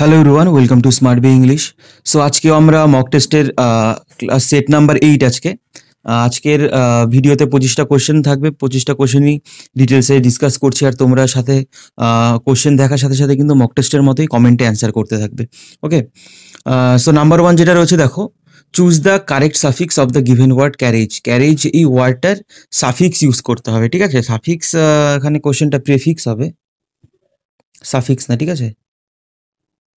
Hello রুয়ান welcome to smart B English so আজকেও আমরা মক টেস্টের সেট নাম্বার এইট আজকে আজকের ভিডিওতে পঁচিশটা কোশ্চেন থাকবে পঁচিশটা কোশ্চেনই ডিটেলসে ডিসকাস করছি আর তোমরা সাথে কোশ্চেন দেখার সাথে সাথে কিন্তু মক টেস্টের মতোই কমেন্টে অ্যান্সার করতে থাকবে ওকে সো নাম্বার ওয়ান যেটা রয়েছে দেখো choose the correct suffix of the given word carriage carriage এই ওয়ার্ডটার সাফিক্স ইউজ করতে হবে ঠিক আছে সাফিক্স এখানে কোশ্চেনটা প্রেফিক্স হবে সাফিক্স না ঠিক আছে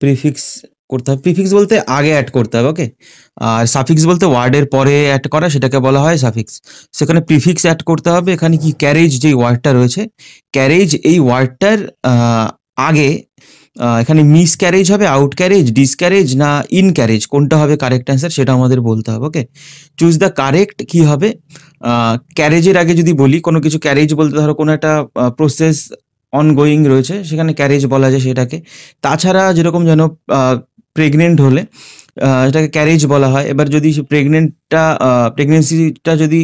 প্রিফিক্স করতে হবে প্রিফিক্স বলতে আগে অ্যাড করতে হবে ওকে আর সাফিক্স বলতে ওয়ার্ডের পরে অ্যাড করা সেটাকে বলা হয় সাফিক্স সেখানে প্রিফিক্স অ্যাড করতে হবে এখানে কি ক্যারেজ যেই ওয়ার্ডটা রয়েছে ক্যারেজ এই ওয়ার্ডটার আগে এখানে মিস ক্যারেজ হবে আউট ক্যারেজ ডিস ক্যারেজ না ইন ক্যারেজ কোনটা হবে কারেক্ট অ্যান্সার সেটা আমাদের বলতে হবে ওকে চুজ দ্য কারেক্ট কি হবে ক্যারেজের আগে যদি বলি কোনো কিছু ক্যারেজ বলতে ধরো কোনো একটা প্রসেস অনগোয়িং রয়েছে সেখানে ক্যারেজ বলা যায় সেটাকে তাছাড়া যেরকম যেন প্রেগনেন্ট হলে সেটাকে ক্যারেজ বলা হয় এবার যদি সে প্রেগনেন্টটা প্রেগনেন্সিটা যদি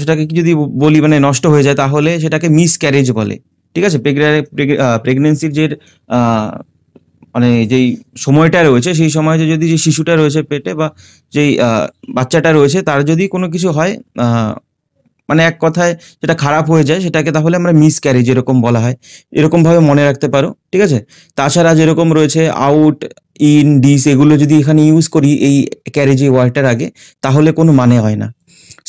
সেটাকে কি যদি বলি মানে নষ্ট হয়ে যায় তাহলে সেটাকে মিস ক্যারেজ বলে ঠিক আছে প্রেগনেন্সির যে মানে যেই সময়টা রয়েছে সেই সময় যদি যে শিশুটা রয়েছে পেটে বা যেই বাচ্চাটা রয়েছে তার যদি কোনো কিছু হয় মানে এক কথায় যেটা খারাপ হয়ে যায় সেটাকে তাহলে আমরা মিস ক্যারি এরকম বলা হয় এরকমভাবে মনে রাখতে পারো ঠিক আছে তাছাড়া যেরকম রয়েছে আউট ইন ডিস এগুলো যদি এখানে ইউজ করি এই ক্যারেজ এই ওয়ার্ডটার আগে তাহলে কোনো মানে হয় না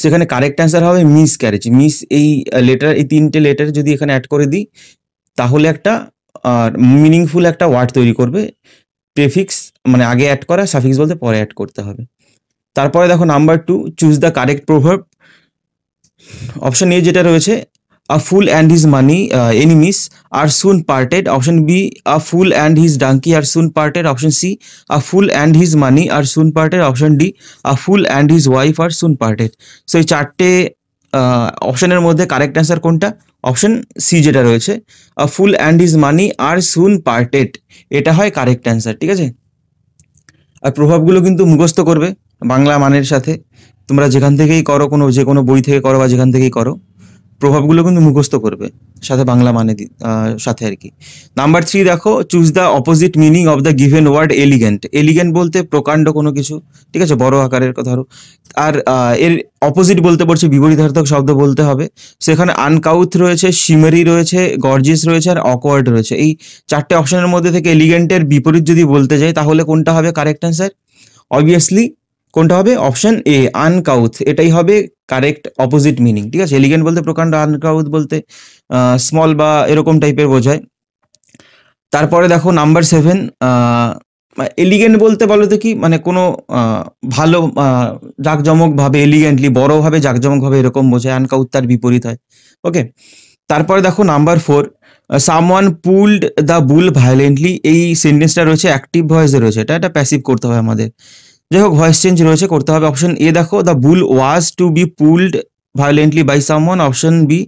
সেখানে কারেক্ট অ্যান্সার হবে মিস ক্যারেজ মিস এই লেটার এই তিনটে লেটার যদি এখানে অ্যাড করে দিই তাহলে একটা মিনিংফুল একটা ওয়ার্ড তৈরি করবে প্রেফিক্স মানে আগে অ্যাড করা সাফিক্স বলতে পরে অ্যাড করতে হবে তারপরে দেখো number two choose the correct proverb option A যেটা রয়েছে a fool and his money enemies are soon parted option B a fool and his donkey are soon parted option C a fool and his money are soon parted option D a fool and his wife are soon parted so এই চারটে অপশনের uh, মধ্যে correct answer কোনটা option C যেটা রয়েছে a fool and his money are soon parted এটা হয় correct answer ঠিক আছে আর প্রভাবগুলো কিন্তু মুখস্থ করবে বাংলা মানের সাথে তোমরা যেখান থেকেই করো কোনো যে কোনো বই থেকে করো বা যেখান থেকেই করো প্রভাবগুলো কিন্তু মুখস্থ করবে সাথে বাংলা মানে সাথে আর কি নাম্বার থ্রি দেখো choose the opposite meaning of the given word elegant elegant বলতে প্রকাণ্ড কোনো কিছু ঠিক আছে বড় আকারের কথা ধরো আর এর অপোজিট বলতে পারছি বিপরীতার্থক শব্দ বলতে হবে সেখানে আনকাউথ রয়েছে সিমারি রয়েছে গর্জিস রয়েছে আর অকওয়ার্ড রয়েছে এই চারটে অপশনের মধ্যে থেকে এলিগেন্টের বিপরীত যদি বলতে যাই তাহলে কোনটা হবে কারেক্ট অ্যান্সার অবভিয়াসলি কোনটা হবে অপশন এ আনকাউথ এটাই হবে কারেক্ট অপোজিট মিনিং ঠিক আছে এলিগেন্ট বলতে প্রকাণ্ড আনকাউথ বলতে স্মল বা এরকম টাইপের বোঝায় তারপরে দেখো নাম্বার সেভেন এলিগেন্ট বলতে বলো তো কি মানে কোনো ভালো জাঁকজমকভাবে এলিগেন্টলি বড়োভাবে জাঁকজমকভাবে এরকম বোঝায় আনকাউথ তার বিপরীত হয় ওকে তারপরে দেখো number four someone pulled the bull violently এই সেন্টেন্সটা রয়েছে অ্যাক্টিভ ভয়েসে রয়েছে এটা এটা প্যাসিভ করতে হবে আমাদের যাই হোক ভয়েস চেঞ্জ রয়েছে করতে হবে অপশন এ দেখো the bull was to be pulled violently by someone option B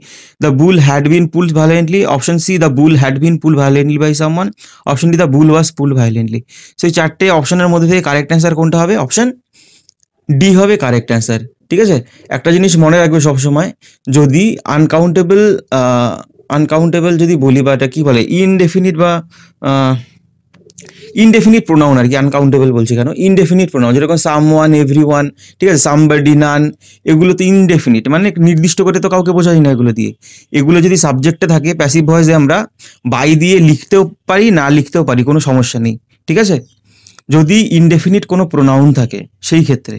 the bull had been pulled violently option C the bull had been pull violently by someone option D the bull was pull violently সেই চারটে অপশনের মধ্যে থেকে correct answer কোনটা হবে option D হবে correct answer ঠিক আছে একটা জিনিস মনে রাখবে সবসময় যদি আনকাউন্টেবল আনকাউন্টেবল যদি বলি বা এটা কী বলে ইনডেফিনিট বা ইনডেফিনিট প্রোনাউন আর কি আনকাউন্টেবল বলছি কেন ইনডেফিনিট প্রোনাউন যেরকম সাম ওয়ান এভরি ওয়ান ঠিক আছে সামবাডি নান এগুলো তো ইনডেফিনিট মানে নির্দিষ্ট করে তো কাউকে বোঝাই না এগুলো দিয়ে এগুলো যদি সাবজেক্টে থাকে প্যাসিভ ভয়েসে আমরা বাই দিয়ে লিখতেও পারি না লিখতেও পারি কোনো সমস্যা নেই ঠিক আছে যদি ইনডেফিনিট কোনো প্রোনাউন থাকে সেই ক্ষেত্রে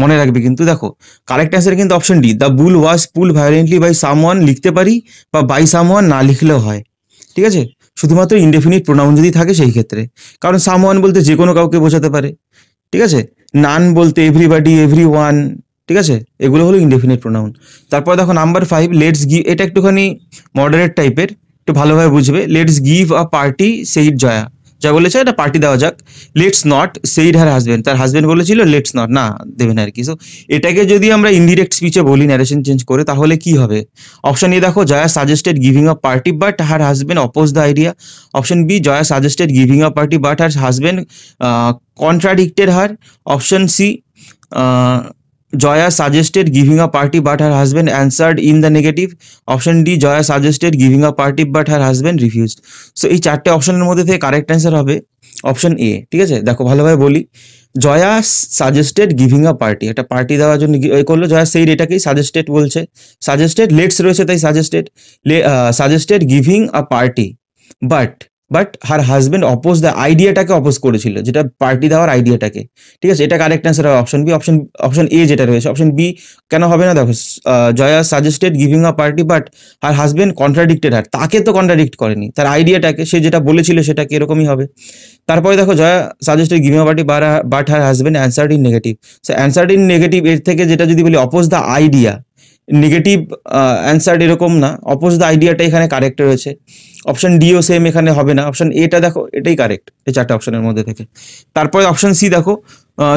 মনে রাখবে কিন্তু দেখো কারেক্ট অ্যান্সার কিন্তু option D the bull was pull violently by someone লিখতে পারি বা বাই সাম ওয়ান না লিখলেও হয় ঠিক আছে শুধুমাত্র ইনডেফিনিট প্রোনাউন যদি থাকে সেই ক্ষেত্রে কারণ সামওয়ান বলতে যে কোনো কাউকে বোঝাতে পারে ঠিক আছে নান বলতে এভরিবাডি এভরি ওয়ান ঠিক আছে এগুলো হলো ইনডেফিনিট প্রোনাউন তারপর দেখো নাম্বার ফাইভ লেটস গিভ এটা একটুখানি মডারেট টাইপের একটু ভালোভাবে বুঝবে লেটস গিভ আ পার্টি সেইট জয়া যা বলেছে এটা পার্টি দেওয়া যাক let's not said her husband তার হাজব্যান্ড বলেছিল লেটস নট না দেবেন আর কি সো এটাকে যদি আমরা ইনডিরেক্ট স্পিচে বলি ন্যারেশন চেঞ্জ করে তাহলে কি হবে অপশন এ দেখো Jaya suggested giving a party but her husband oppose the idea option B Jaya suggested giving a party but her husband contradicted her option C Jaya suggested giving a party but her husband answered in the negative Option D Jaya suggested giving a party but her husband refused. So এই চারটে অপশনের মধ্যে থেকে correct answer হবে option A ঠিক আছে দেখো ভালোভাবে বলি Jaya suggested giving a party একটা পার্টি দেওয়ার জন্য করলো জয়া সেই এটাকেই সাজেস্টেড বলছে সাজেস্টেড লেটস রয়েছে তাই suggested suggested giving a party but but her husband oppose the আইডিয়াটাকে অপোজ করেছিল যেটা পার্টি দেওয়ার আইডিয়াটাকে ঠিক আছে এটা কারেক্ট অ্যান্সার হয় option B option option A যেটা রয়েছে অপশন বি কেন হবে না দেখো Jaya suggested giving a party but her husband contradicted her তাকে তো কন্ট্রাডিক্ট করেনি তার আইডিয়াটাকে সে যেটা বলেছিল সেটা এরকমই হবে তারপরে দেখো Jaya suggested giving a party but her husband answer in negative so answer in negative এর থেকে যেটা যদি বলি oppose the idea negative uh, answer এরকম না অপোজ দ্য আইডিয়াটা এখানে কারেক্ট রয়েছে অপশন ডিও সেম এখানে হবে না অপশন এটা দেখো এটাই কারেক্ট এই চারটা অপশনের মধ্যে থেকে তারপরে অপশন সি দেখো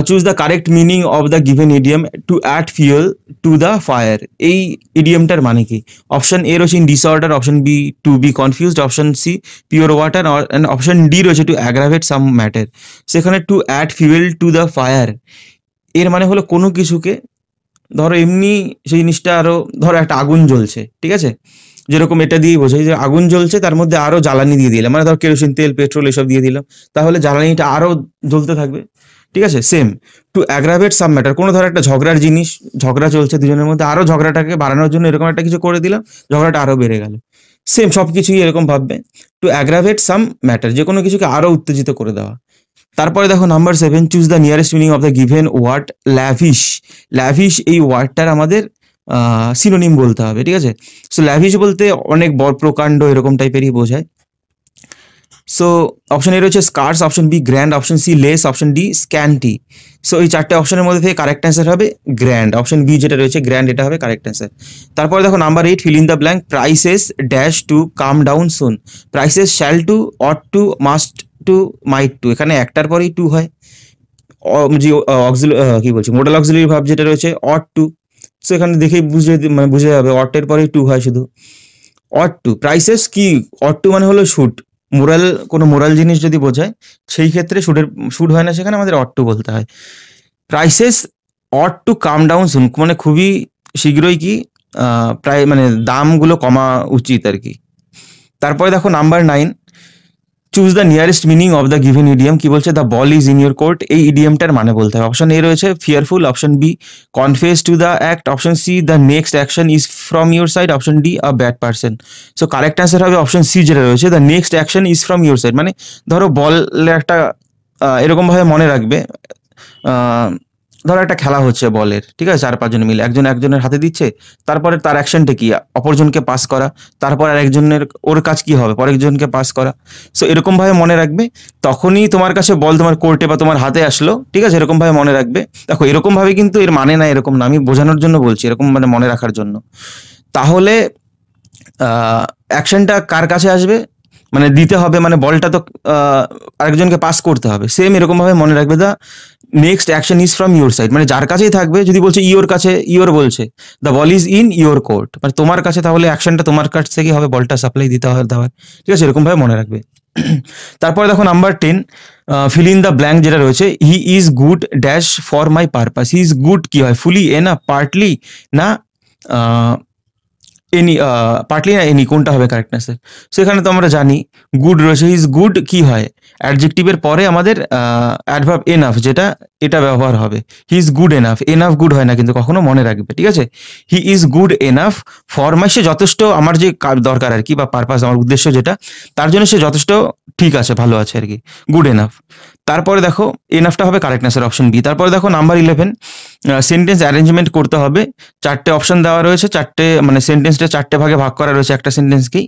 choose the correct meaning of the given idiom to add fuel to the fire এই ইডিয়ামটার মানে কি অপশন এ রয়েছে in disorder option B to be confused option C pure water and option D রয়েছে to aggravate some matter সেখানে to add fuel to the fire এর মানে হলো কোনো কিছুকে ধরো এমনি সেই জিনিসটা আরো ধরো একটা আগুন জ্বলছে ঠিক আছে যেরকম এটা দিয়ে বোঝাই যে আগুন জ্বলছে তার মধ্যে আরো জ্বালানি দিয়ে দিলাম মানে ধর কেরোসিন তেল পেট্রোল এসব দিয়ে দিলাম তাহলে জ্বালানিটা আরো জ্বলতে থাকবে ঠিক আছে same to aggravate some matter কোনো ধরো একটা ঝগড়ার জিনিস ঝগড়া চলছে দুজনের মধ্যে আরো ঝগড়াটাকে বাড়ানোর জন্য এরকম একটা কিছু করে দিলাম ঝগড়াটা আরো বেড়ে গেল সেম সব কিছুই এরকম ভাববে টু অ্যাগ্রাভেট সাম ম্যাটার যে কোনো কিছুকে আরো উত্তেজিত করে দেওয়া তারপরে দেখো number seven choose the nearest meaning of the given word lavish lavish এই ওয়ার্ডটার আমাদের সিনোনিম বলতে হবে ঠিক আছে সো ল্যাভিশ বলতে অনেক বড় প্রকাণ্ড এরকম টাইপেরই বোঝায় সো অপশন এ রয়েছে scarce option B grand option C less option D scanty so এই চারটে অপশনের মধ্যে থেকে কারেক্ট অ্যান্সার হবে গ্র্যান্ড অপশন বি যেটা রয়েছে গ্র্যান্ড এটা হবে কারেক্ট অ্যান্সার তারপরে দেখো number eight fill in the blank prices dash to come down soon prices shall to ought to must to might to এখানে একটার পরেই টু হয় যে অক্সিল কি বলছি মোডাল অক্সিলারি ভাব যেটা রয়েছে অট টু সো এখানে দেখেই বুঝে মানে বুঝে যাবে অটের পরেই টু হয় শুধু অট টু প্রাইসেস কি অট টু মানে হলো শুট মোরাল কোনো মোরাল জিনিস যদি বোঝায় সেই ক্ষেত্রে সুডের সুড হয় না সেখানে আমাদের অট টু বলতে হয় prices ought to come down soon মানে খুবই শীঘ্রই কি প্রায় মানে দামগুলো কমা উচিত আর কি তারপরে দেখো number nine choose the nearest meaning of the given idiom কি বলছে the ball is in your court এই ইডিয়ামটার মানে বলতে হবে অপশন এ রয়েছে fearful option B confess to the act option C the next action is from your side option D a bad person so correct answer হবে option C যেটা রয়েছে the next action is from your side মানে ধরো বলের একটা এরকমভাবে মনে রাখবে ধরো একটা খেলা হচ্ছে বলের ঠিক আছে চার পাঁচজন মিলে একজন একজনের হাতে দিচ্ছে তারপরে তার অ্যাকশনটা কি অপরজনকে পাস করা তারপর আরেকজনের ওর কাজ কি হবে জনকে পাস করা সো এরকমভাবে মনে রাখবে তখনই তোমার কাছে বল তোমার কোর্টে বা তোমার হাতে আসলো ঠিক আছে এরকমভাবে মনে রাখবে দেখো এরকমভাবে কিন্তু এর মানে না এরকম না আমি বোঝানোর জন্য বলছি এরকম মানে মনে রাখার জন্য তাহলে অ্যাকশনটা কার কাছে আসবে মানে দিতে হবে মানে বলটা তো আরেকজনকে পাস করতে হবে সেম এরকম ভাবে মনে রাখবে the next action is from your side মানে যার কাছেই থাকবে যদি বলছে ইওর কাছে ইওর বলছে the ball is in your court মানে তোমার কাছে তাহলে অ্যাকশনটা তোমার কাছ থেকেই হবে বলটা সাপ্লাই দিতে হবে দেওয়ার ঠিক আছে এরকম ভাবে মনে রাখবে তারপরে দেখো number ten fill in the blank যেটা রয়েছে he is good dash for my purpose he is good কি হয় ফুলি এ না পার্টলি না এনি পার্টলি uh, না এনি কোনটা হবে কারেক্টনেসের সো এখানে তো আমরা জানি গুড রয়েছে ইজ গুড কি হয় অ্যাডজেক্টিভের পরে আমাদের অ্যাডভার্ব uh, এনাফ যেটা এটা ব্যবহার হবে he is good enough enough good হয় না কিন্তু কখনো মনে রাখবে ঠিক আছে he is good enough for my সে যথেষ্ট আমার যে দরকার আর কি বা পারপাস আমার উদ্দেশ্য যেটা তার জন্য সে যথেষ্ট ঠিক আছে ভালো আছে আর কি গুড এনাফ তারপরে দেখো এনাফটা হবে কারেক্টনেসের অপশন বি তারপরে দেখো নাম্বার ইলেভেন সেন্টেন্স অ্যারেঞ্জমেন্ট করতে হবে চারটে অপশন দেওয়া রয়েছে চারটে মানে সেন্টেন্সটা চারটে ভাগে ভাগ করা রয়েছে একটা সেন্টেন্সকেই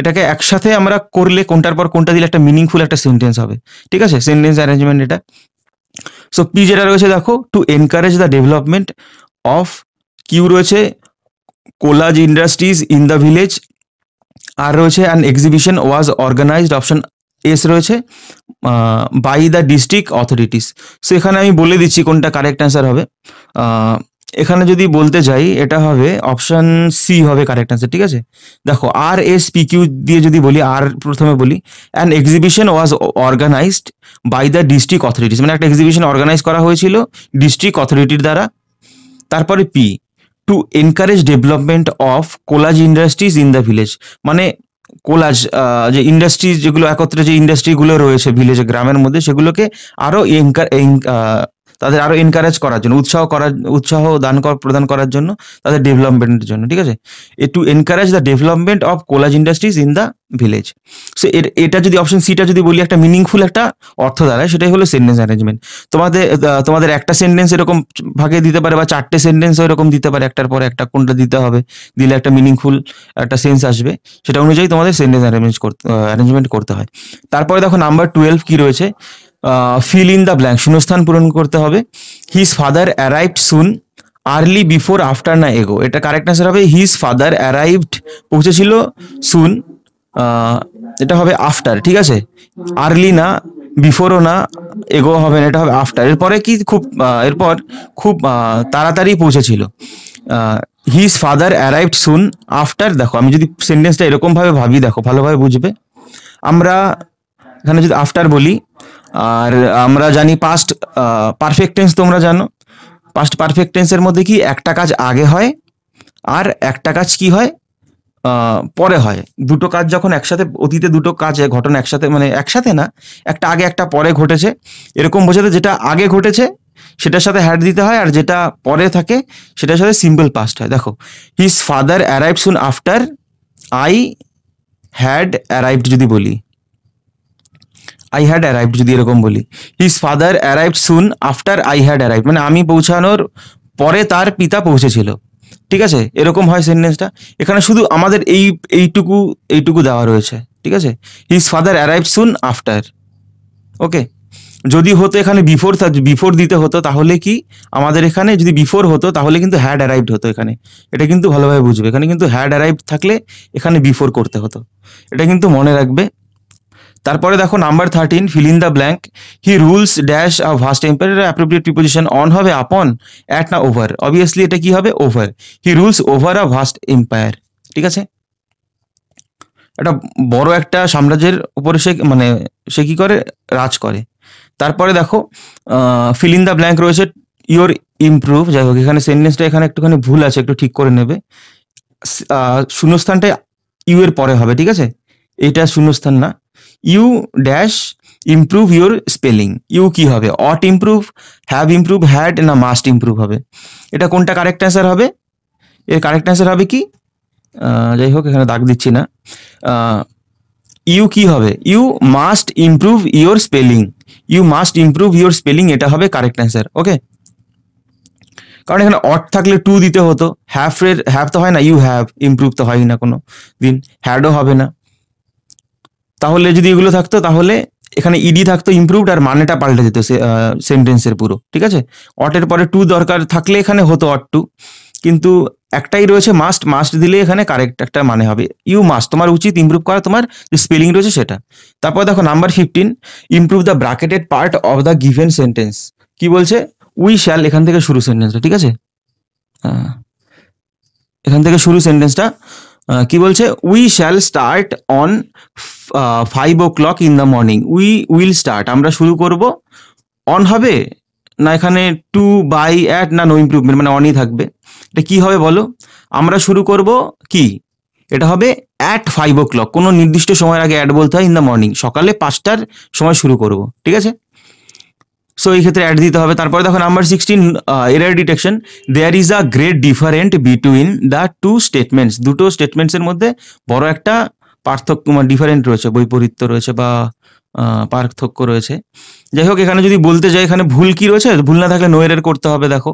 এটাকে একসাথে আমরা করলে কোনটার পর কোনটা দিলে একটা মিনিংফুল একটা সেন্টেন্স হবে ঠিক আছে সেন্টেন্স অ্যারেঞ্জমেন্ট এটা সো পি যেটা রয়েছে দেখো to encourage the development of Q রয়েছে collage industries in the village আর রয়েছে an exhibition was organised option S রয়েছে by the district authorities so এখানে আমি বলে দিচ্ছি কোনটা কারেক্ট অ্যান্সার হবে এখানে যদি বলতে যাই এটা হবে অপশান সি হবে কারেক্ট অ্যান্সার ঠিক আছে দেখো আর এস পি কিউ দিয়ে যদি বলি আর প্রথমে বলি an exhibition was organised by the district authorities মানে একটা এক্সিবিশন অর্গানাইজ করা হয়েছিল ডিস্ট্রিক্ট অথরিটির দ্বারা তারপরে P to encourage development of collage industries in the village মানে কোলাজ যে ইন্ডাস্ট্রি যেগুলো একত্রে যে ইন্ডাস্ট্রিগুলো রয়েছে ভিলেজে গ্রামের মধ্যে সেগুলোকে আরও তাদের আরো এনকারেজ করার জন্য উৎসাহ করার উৎসাহ দান প্রদান করার জন্য তাদের ডেভেলপমেন্টের জন্য ঠিক আছে A to encourage the development of collage industries in the village so এটা যদি অপশন সিটা যদি বলি একটা মিনিংফুল একটা অর্থ দাঁড়ায় সেটাই হলো সেন্টেন্স অ্যারেঞ্জমেন্ট তোমাদের তোমাদের একটা সেন্টেন্স এরকম ভাগে দিতে পারে বা চারটে সেন্টেন্স এরকম দিতে পারে একটার পর একটা কোনটা দিতে হবে দিলে একটা মিনিংফুল একটা সেন্স আসবে সেটা অনুযায়ী তোমাদের সেন্টেন্স অ্যারেঞ্জমেন্ট করতে অ্যারেঞ্জমেন্ট করতে হয় তারপরে দেখো নাম্বার টুয়েলভ কি রয়েছে ফিল ইন দ্য ব্ল্যাঙ্ক শূন্যস্থান পূরণ করতে হবে his father arrived soon early before after না এগো এটা কারেক্ট অ্যান্সার হবে হিজ ফাদার অ্যারাইভড পৌঁছেছিল সুন এটা হবে আফটার ঠিক আছে আর্লি না বিফোরও না এগো হবে না এটা হবে আফটার এরপরে কি খুব এরপর খুব তাড়াতাড়ি পৌঁছেছিল his father arrived soon after দেখো আমি যদি সেন্টেন্সটা এরকমভাবে ভাবি দেখো ভালোভাবে বুঝবে আমরা এখানে যদি আফটার বলি আর আমরা জানি পাস্ট পারফেক্ট টেন্স তোমরা জানো পাস্ট পারফেক্ট টেন্সের মধ্যে কি একটা কাজ আগে হয় আর একটা কাজ কি হয় পরে হয় দুটো কাজ যখন একসাথে অতীতে দুটো কাজ ঘটনা একসাথে মানে একসাথে না একটা আগে একটা পরে ঘটেছে এরকম বোঝাতে যেটা আগে ঘটেছে সেটার সাথে হ্যাড দিতে হয় আর যেটা পরে থাকে সেটার সাথে সিম্পল পাস্ট হয় দেখো his father arrive soon after I had arrived যদি বলি আই হ্যাড অ্যারাইভড যদি এরকম বলি his father arrived soon after I had arrive মানে আমি পৌঁছানোর পরে তার পিতা পৌঁছেছিল ঠিক আছে এরকম হয় সেন্টেন্সটা এখানে শুধু আমাদের এই এইটুকু এইটুকু দেওয়া রয়েছে ঠিক আছে his father arrive soon after okay যদি হতো এখানে বিফোর বিফোর দিতে হতো তাহলে কি আমাদের এখানে যদি বিফোর হতো তাহলে কিন্তু হ্যাড অ্যারাইভড হতো এখানে এটা কিন্তু ভালোভাবে বুঝবে এখানে কিন্তু হ্যাড অ্যারাইভ থাকলে এখানে বিফোর করতে হতো এটা কিন্তু মনে রাখবে তারপরে দেখো number thirteen fill in the blank he rules dash a vast empire appropriate preposition on হবে আপন অ্যাট না ওভার অবভিয়াসলি এটা কি হবে over he rules over a vast empire ঠিক আছে একটা বড় একটা সাম্রাজ্যের উপরে সে মানে সে কি করে রাজ করে তারপরে দেখো ফিল ইন দ্য ব্ল্যাঙ্ক রয়েছে ইওর ইমপ্রুভ যাই হোক এখানে সেন্টেন্সটা এখানে একটুখানি ভুল আছে একটু ঠিক করে নেবে শূন্যস্থানটা ইউ এর পরে হবে ঠিক আছে এটা শূন্যস্থান না you dash improve your spelling you কি হবে ought improve have improve had না মাস্ট ইমপ্রুভ হবে এটা কোনটা কারেক্ট অ্যান্সার হবে এর কারেক্ট অ্যান্সার হবে কি যাই হোক এখানে দাগ দিচ্ছি না ইউ কি হবে you must improve your spelling you must improve your spelling এটা হবে কারেক্ট অ্যান্সার ওকে কারণ এখানে অট থাকলে টু দিতে হতো হ্যাফের হ্যাভ তো হয় না ইউ হ্যাভ ইমপ্রুভ তো হয় না কোনো দিন হ্যাডও হবে না তাহলে যদি এগুলো থাকতো তাহলে এখানে ইডি থাকতো ইমপ্রুভড আর মানেটা পাল্টে যেত সেন্টেন্সের পুরো ঠিক আছে অটের পরে টু দরকার থাকলে এখানে হতো অট টু কিন্তু একটাই রয়েছে মাস্ট মাস্ট দিলে এখানে কারেক্ট একটা মানে হবে ইউ মাস্ট তোমার উচিত ইমপ্রুভ করা তোমার যে স্পেলিং রয়েছে সেটা তারপর দেখো number fifteen improve the bracketed part of the given sentence কি বলছে উই শ্যাল এখান থেকে শুরু সেন্টেন্সটা ঠিক আছে এখান থেকে শুরু সেন্টেন্সটা কি বলছে we shall start on five o'clock in the morning we will start আমরা শুরু করব অন হবে না এখানে টু বাই অ্যাট না নো ইম্প্রুভমেন্ট মানে অনই থাকবে এটা কী হবে বলো আমরা শুরু করব কি এটা হবে অ্যাট ফাইভ ও ক্লক কোনো নির্দিষ্ট সময়ের আগে অ্যাট বলতে হয় ইন দ্য মর্নিং সকালে পাঁচটার সময় শুরু করব ঠিক আছে সো এই ক্ষেত্রে অ্যাড দিতে হবে তারপরে দেখো number sixteen error detection there is a great different between the two statements দুটো স্টেটমেন্টসের মধ্যে বড় একটা পার্থক্য মানে ডিফারেন্ট রয়েছে বৈপরীত্য রয়েছে বা পার্থক্য রয়েছে যাই হোক এখানে যদি বলতে যাই এখানে ভুল কি রয়েছে ভুল না থাকলে নোয়ের করতে হবে দেখো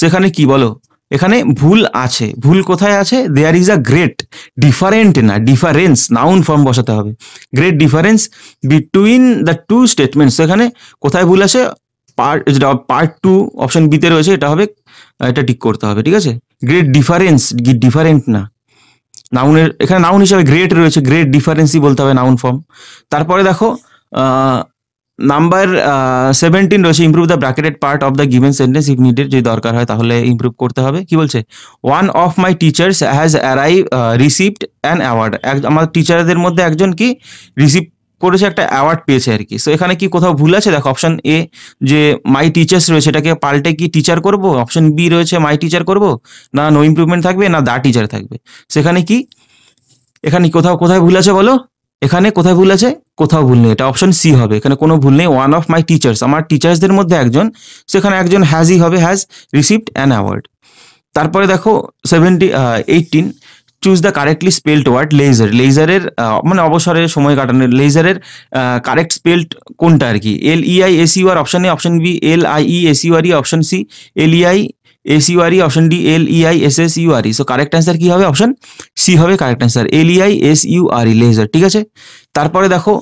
সেখানে কি বলো এখানে ভুল আছে ভুল কোথায় আছে there is a great different না ডিফারেন্স নাউন ফর্ম বসাতে হবে great difference between the two statements এখানে কোথায় ভুল আছে পার্ট যেটা পার্ট টু অপশন বিতে রয়েছে এটা হবে এটা ঠিক করতে হবে ঠিক আছে গ্রেট ডিফারেন্স ডিফারেন্ট না নাউনের এখানে নাউন হিসাবে গ্রেট রয়েছে গ্রেট ডিফারেন্সই বলতে হবে নাউন ফর্ম তারপরে দেখো নাম্বার সেভেন্টিন রয়েছে improve the bracketed part of the given sentence if needed যদি দরকার হয় তাহলে ইম্প্রুভ করতে হবে কি বলছে one of my teachers has arrive received an award আমার টিচারদের মধ্যে একজন কি রিসিভ করেছে একটা অ্যাওয়ার্ড পেয়েছে আর কি সো এখানে কি কোথাও ভুল আছে দেখো অপশন এ যে মাই টিচার্স রয়েছে এটাকে পাল্টে কি টিচার করব অপশন বি রয়েছে মাই টিচার করব না নো ইমপ্রুভমেন্ট থাকবে না দা টিচার থাকবে সেখানে কি এখানে কোথাও কোথায় ভুল আছে বলো এখানে কোথায় ভুল আছে কোথাও ভুল নেই এটা অপশন সি হবে এখানে কোনো ভুল নেই ওয়ান অফ মাই টিচার্স আমার টিচার্সদের মধ্যে একজন সেখানে একজন হ্যাজই হবে হ্যাজ রিসিভড অ্যান অ্যাওয়ার্ড তারপরে দেখো seventy eighteen choose the correctly spelled word leisure লেজারের মানে অবসরে সময় কাটানোর লেজারের কারেক্ট স্পেল্ড কোনটা আর কি L E I S U R option A option B L I E S U option C L E I S U ওয়ারি option D L E I S S U R E so correct answer কী হবে option C হবে correct answer L E I S U R E leisure ঠিক আছে তারপরে দেখো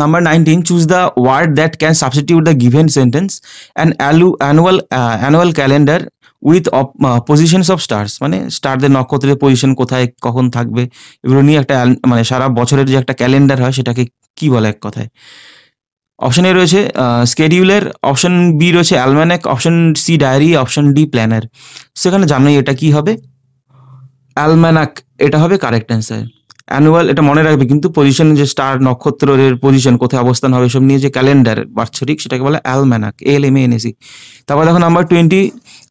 number nineteen choose the word that can substitute the given sentence and অ্যালু annual annual calendar with positions of stars মানে স্টারদের নক্ষত্রের পজিশন কোথায় কখন থাকবে এগুলো নিয়ে একটা মানে সারা বছরের যে একটা ক্যালেন্ডার হয় সেটাকে কি বলে এক কথায় অপশন এ রয়েছে স্কেডিউলের অপশন বি রয়েছে almanac option C diary option D planner সেখানে জানোই এটা কি হবে অ্যালম্যানাক এটা হবে কারেক্ট অ্যান্সার অ্যানুয়াল এটা মনে রাখবে কিন্তু পজিশন যে স্টার নক্ষত্রের পজিশন কোথায় অবস্থান হবে সব নিয়ে যে ক্যালেন্ডার বাৎসরিক সেটাকে বলে almanac L M N A C তারপর দেখো number twenty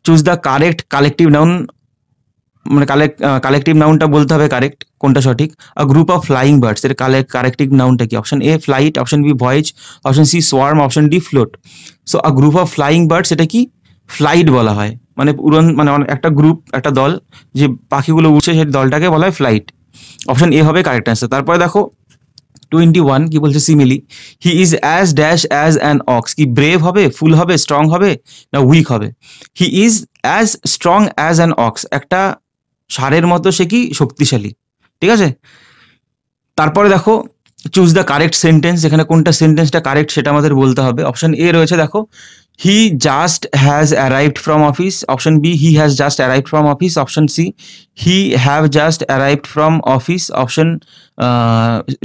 choose the correct collective noun মানে কালেক্ট কালেকটিভ নাউনটা বলতে হবে কারেক্ট কোনটা সঠিক a group of flying birds এর কালেক্ট কারেক্টিভ নাউনটা কি option A flight option B voyage option C swarm option D float so a group of flying birds এটা কি ফ্লাইট বলা হয় মানে উড়ন মানে একটা গ্রুপ একটা দল যে পাখিগুলো উঠছে সেই দলটাকে বলা হয় ফ্লাইট অপশন এ হবে কারেক্ট অ্যান্সার তারপরে দেখো টোয়েন্টি ওয়ান কি বলছে simile he is as dash as an ox কি ব্রেভ হবে ফুল হবে স্ট্রং হবে না উইক হবে he is as strong as an ox একটা সারের মতো সে কি শক্তিশালী ঠিক আছে তারপরে দেখো চুজ দ্য কারেক্ট সেন্টেন্স এখানে কোনটা সেন্টেন্সটা কারেক্ট সেটা আমাদের বলতে হবে অপশন এ রয়েছে দেখো he just has arrived from office option b he has just arrived from office option c he have just arrived from office option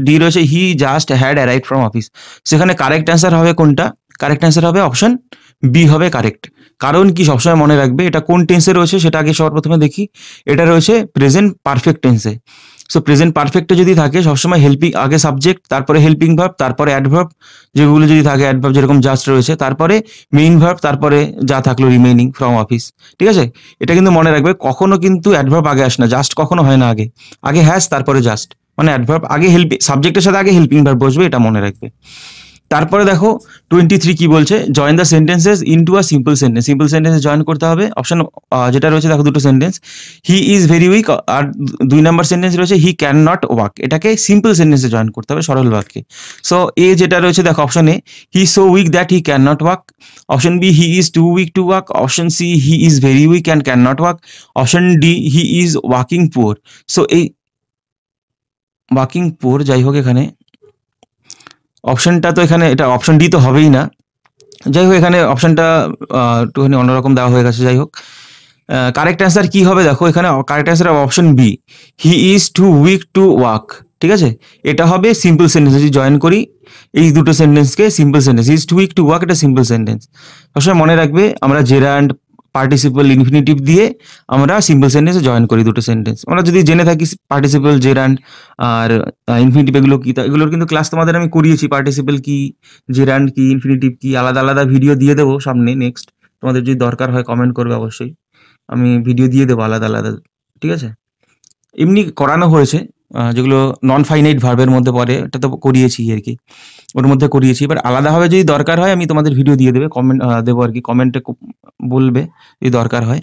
D uh, রয়েছে he just had arrive from office সেখানে correct answer হবে কোনটা correct answer হবে option B হবে correct কারণ কি সবসময় মনে রাখবে এটা কোন টেন্সে রয়েছে সেটা আগে সবার প্রথমে দেখি এটা রয়েছে প্রেজেন্ট পারফেক্ট টেন্সে সো প্রেজেন্ট পারফেক্টে যদি থাকে সবসময় হেল্পিং আগে সাবজেক্ট তারপরে হেল্পিং ভার্ব তারপরে অ্যাডভার্ব যেগুলো যদি থাকে অ্যাডভার্ব যেরকম জাস্ট রয়েছে তারপরে মেইন ভার্ব তারপরে যা থাকলো রিমেইনিং ফ্রম অফিস ঠিক আছে এটা কিন্তু মনে রাখবে কখনো কিন্তু অ্যাডভার্ব আগে আসে না জাস্ট কখনো হয় না আগে আগে হ্যাস তারপরে জাস্ট মানে অ্যাডভার্ব আগে হেল্প সাবজেক্টের সাথে আগে হেল্পিং ভার্ব বসবে এটা মনে রাখবে তারপরে দেখো টোয়েন্টি থ্রি কি বলছে join the sentences to a simple sentence simple সেন্টেন্সে জয়েন করতে হবে অপশন যেটা রয়েছে দেখো দুটো sentence he is very weak আর দুই নম্বর সেন্টেন্স রয়েছে হি ক্যান নট ওয়াক এটাকে সিম্পল সেন্টেন্সে জয়েন করতে হবে সরল বাক্যে সো এ যেটা রয়েছে দেখো option A he so weak that he can not walk option B he is too weak to walk option C he is very weak and can not walk option D he is walking poor so এই walking poor যাই হোক এখানে অপশনটা তো এখানে এটা option D তো হবেই না যাই হোক এখানে অপশনটা একটুখানি অন্যরকম দেওয়া হয়ে গেছে যাই হোক কারেক্ট অ্যান্সার কী হবে দেখো এখানে correct answer option B he is too weak to walk ঠিক আছে এটা হবে সিম্পল সেন্টেন্স যদি জয়েন করি এই দুটো সেন্টেন্সকে simple sentence is too weak to walk এটা সিম্পল সেন্টেন্স সবসময় মনে রাখবে আমরা অ্যান্ড পার্টিসিপাল ইনফিনিটিভ দিয়ে আমরা সিম্পল সেন্টেন্সে জয়েন করি দুটো সেন্টেন্স আমরা যদি জেনে থাকি পার্টিসিপাল জেরান্ড আর ইনফিনিটিভ এগুলো কী এগুলোর কিন্তু ক্লাস তোমাদের আমি করিয়েছি পার্টিসিপাল কি জেরান্ড কি ইনফিনিটিভ কি আলাদা আলাদা ভিডিও দিয়ে দেবো সামনে নেক্সট তোমাদের যদি দরকার হয় কমেন্ট করবে অবশ্যই আমি ভিডিও দিয়ে দেবো আলাদা আলাদা ঠিক আছে এমনি করানো হয়েছে যেগুলো নন ফাইনাইট ভার্বের মধ্যে পড়ে এটা তো করিয়েছি আর কি ওর মধ্যে করিয়েছি এবার আলাদাভাবে যদি দরকার হয় আমি তোমাদের ভিডিও দিয়ে দেবে কমেন্ট দেবো আর কি কমেন্টে বলবে যদি দরকার হয়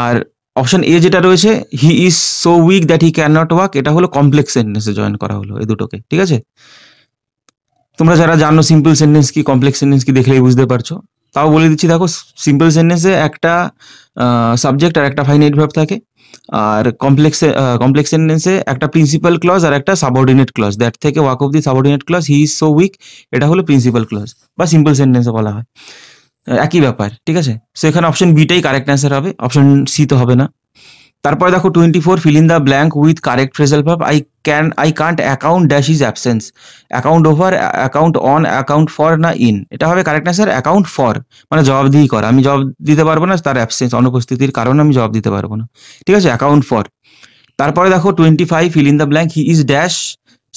আর অপশন এ যেটা রয়েছে he is so weak that he can not walk এটা হলো কমপ্লেক্স সেন্টেন্সে জয়েন করা হলো এই দুটোকে ঠিক আছে তোমরা যারা জানো সিম্পল সেন্টেন্স কি কমপ্লেক্স সেন্টেন্স কি দেখলেই বুঝতে পারছো তাও বলে দিচ্ছি দেখো সিম্পল সেন্টেন্সে একটা সাবজেক্ট আর একটা ফাইনাইট ভাব থাকে আর কমপ্লেক্স কমপ্লেক্স সেন্টেন্সে একটা প্রিন্সিপাল ক্লজ আর একটা সাবঅর্ডিনেট ক্লজ দ্যাট থেকে walk of the subordinate clause he is so weak এটা হলো প্রিন্সিপাল ক্লজ বা সিম্পল সেন্টেন্সে বলা হয় একই ব্যাপার ঠিক আছে সো এখানে অপশন বিটাই কারেক্ট অ্যান্সার হবে অপশন সি তো হবে না তারপরে দেখো twenty four fill in the blank with correct result ভাব I can I can't account dash is absence account over account on account for না ইন এটা হবে কারেক্ট না স্যার অ্যাকাউন্ট ফর মানে জবাবদিহি কর আমি জবাব দিতে পারবো না তার অ্যাবসেন্স অনুপস্থিতির কারণে আমি জবাব দিতে পারবো না ঠিক আছে অ্যাকাউন্ট ফর তারপরে দেখো twenty five fill in the blank he is dash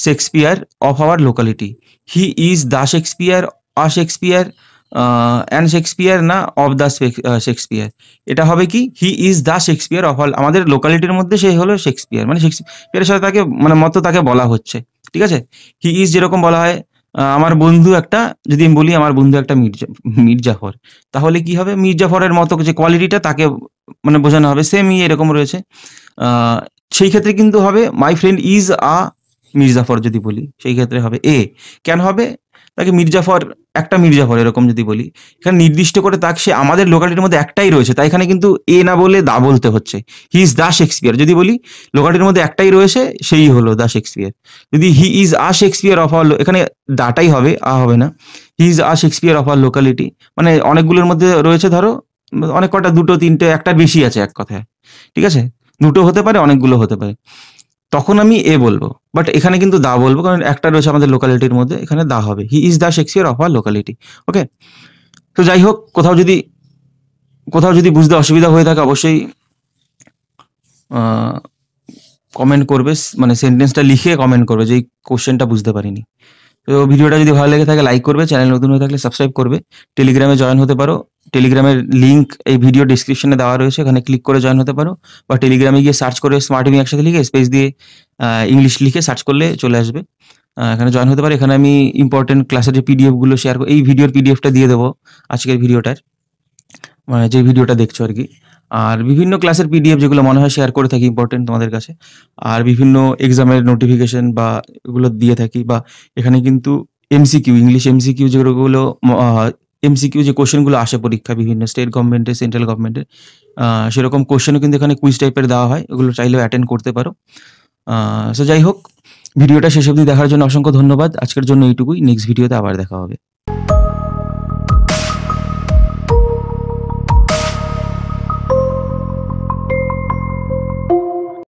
Shakespeare of our locality he is the Shakespeare a Shakespeare an Shakespeare না অব দ্য শেক্সপিয়ার এটা হবে কি he is the Shakespeare of all আমাদের লোকালিটির মধ্যে সে হলো শেক্সপিয়ার মানে শেক্সপিয়ারের সাথে তাকে মানে মতো তাকে বলা হচ্ছে ঠিক আছে হি ইজ যেরকম বলা হয় আমার বন্ধু একটা যদি আমি বলি আমার বন্ধু একটা মির্জা মির্জাফর তাহলে কি হবে মির্জাফরের মতো যে কোয়ালিটিটা তাকে মানে বোঝানো হবে সেমই এরকম রয়েছে সেই ক্ষেত্রে কিন্তু হবে my friend is a Mir Jafar যদি বলি সেই ক্ষেত্রে হবে এ কেন হবে তাকে মির্জাফর একটা মির্জাফর এরকম যদি বলি এখানে নির্দিষ্ট করে তাকে সে আমাদের লোকালিটির মধ্যে একটাই রয়েছে তাই এখানে কিন্তু এ না বলে দা বলতে হচ্ছে হি ইজ দা শেক্সপিয়ার যদি বলি লোকালিটির মধ্যে একটাই রয়েছে সেই হলো দা শেক্সপিয়ার যদি he is a Shakespeare of our এখানে দাটাই হবে আ হবে না he is a Shakespeare of our locality মানে অনেকগুলোর মধ্যে রয়েছে ধরো অনেক কটা দুটো তিনটে একটা বেশি আছে এক কথায় ঠিক আছে দুটো হতে পারে অনেকগুলো হতে পারে তখন আমি এ বলবো বাট এখানে কিন্তু দা বলবো কারণ একটা রয়েছে আমাদের লোকালিটির মধ্যে এখানে দা হবে he is the Shakespeare of our locality okay তো যাই হোক কোথাও যদি কোথাও যদি বুঝতে অসুবিধা হয়ে থাকে অবশ্যই কমেন্ট করবে মানে সেন্টেন্সটা লিখে কমেন্ট করবে যে এই কোশ্চেনটা বুঝতে পারিনি তো ভিডিওটা যদি ভালো লেগে থাকে লাইক করবে চ্যানেল নতুন হয়ে থাকলে সাবস্ক্রাইব করবে টেলিগ্রামে জয়েন হতে পারো টেলিগ্রামের লিঙ্ক এই ভিডিও ডিসক্রিপশনে দেওয়া রয়েছে এখানে ক্লিক করে জয়েন হতে পারো বা টেলিগ্রামে গিয়ে সার্চ করে স্মার্ট ইমি একসাথে লিখে স্পেস দিয়ে ইংলিশ লিখে সার্চ করলে চলে আসবে এখানে জয়েন হতে পারে এখানে আমি ইম্পর্টেন্ট ক্লাসের যে পিডিএফগুলো শেয়ার এই ভিডিওর পিডিএফটা দিয়ে দেবো আজকের ভিডিওটার মানে যে ভিডিওটা দেখছো আর কি আর বিভিন্ন ক্লাসের পিডিএফ যেগুলো মনে হয় শেয়ার করে থাকি ইম্পর্টেন্ট তোমাদের কাছে আর বিভিন্ন এক্সামের নোটিফিকেশন বা এগুলো দিয়ে থাকি বা এখানে কিন্তু এমসিকিউ ইংলিশ এমসিকিউ যেগুলো এমসিকিউ যে কোশ্চেনগুলো আসে পরীক্ষা বিভিন্ন স্টেট গভর্নমেন্টের সেন্ট্রাল গভর্নমেন্টের সেরকম কোশ্চেনও কিন্তু এখানে কুইজ টাইপের দেওয়া হয় ওগুলো চাইলেও অ্যাটেন্ড করতে পারো সো যাই হোক ভিডিওটা শেষ অবধি দেখার জন্য অসংখ্য ধন্যবাদ আজকের জন্য এইটুকুই নেক্সট ভিডিওতে আবার দেখা হবে